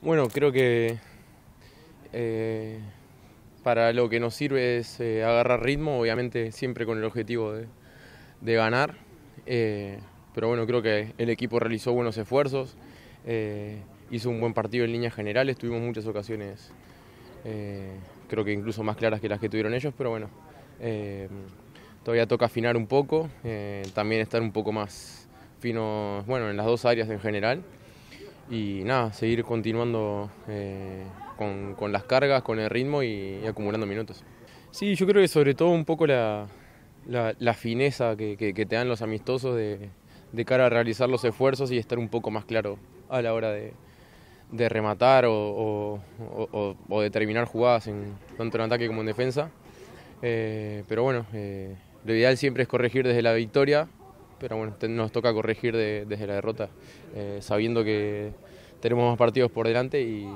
Bueno, creo que eh, para lo que nos sirve es eh, agarrar ritmo, obviamente siempre con el objetivo de, ganar. Eh, pero bueno, creo que el equipo realizó buenos esfuerzos, hizo un buen partido en líneas generales, tuvimos muchas ocasiones, creo que incluso más claras que las que tuvieron ellos, pero bueno, todavía toca afinar un poco, también estar un poco más fino, bueno, en las dos áreas en general y nada, seguir continuando eh, con, las cargas, con el ritmo y, acumulando minutos. Sí, yo creo que sobre todo un poco la, fineza que, te dan los amistosos de, cara a realizar los esfuerzos y estar un poco más claro a la hora de, rematar o, o, de terminar jugadas tanto en ataque como en defensa. Eh, pero bueno, eh, lo ideal siempre es corregir desde la victoria, pero bueno, nos toca corregir desde la derrota, sabiendo que tenemos más partidos por delante y,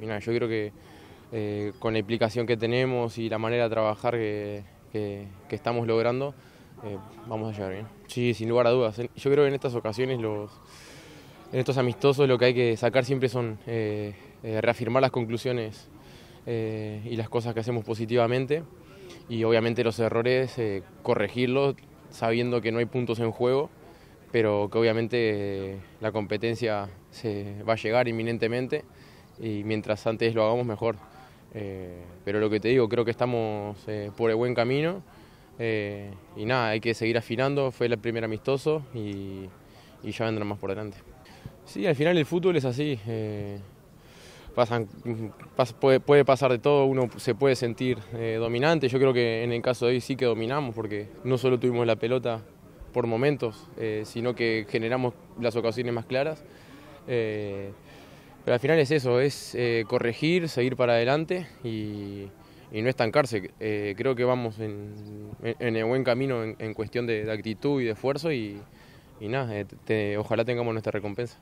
yo creo que eh, con la implicación que tenemos y la manera de trabajar que, estamos logrando, eh, vamos a llegar bien. Sí, sin lugar a dudas. Yo creo que en estas ocasiones, los, en estos amistosos, lo que hay que sacar siempre son eh, reafirmar las conclusiones y las cosas que hacemos positivamente y obviamente los errores, corregirlos sabiendo que no hay puntos en juego, pero que obviamente la competencia se va a llegar inminentemente y mientras antes lo hagamos mejor. Eh, pero lo que te digo, creo que estamos eh, por el buen camino eh, y nada, hay que seguir afinando, fue el primer amistoso y, ya vendrán más por delante. Sí, al final el fútbol es así, puede, puede, pasar de todo, uno se puede sentir dominante, yo creo que en el caso de hoy sí que dominamos porque no solo tuvimos la pelota por momentos, sino que generamos las ocasiones más claras. Eh, pero al final es eso, es eh, corregir, seguir para adelante y, no estancarse. Eh, creo que vamos en, el buen camino en, cuestión de, actitud y de esfuerzo y, nada, eh, ojalá tengamos nuestra recompensa.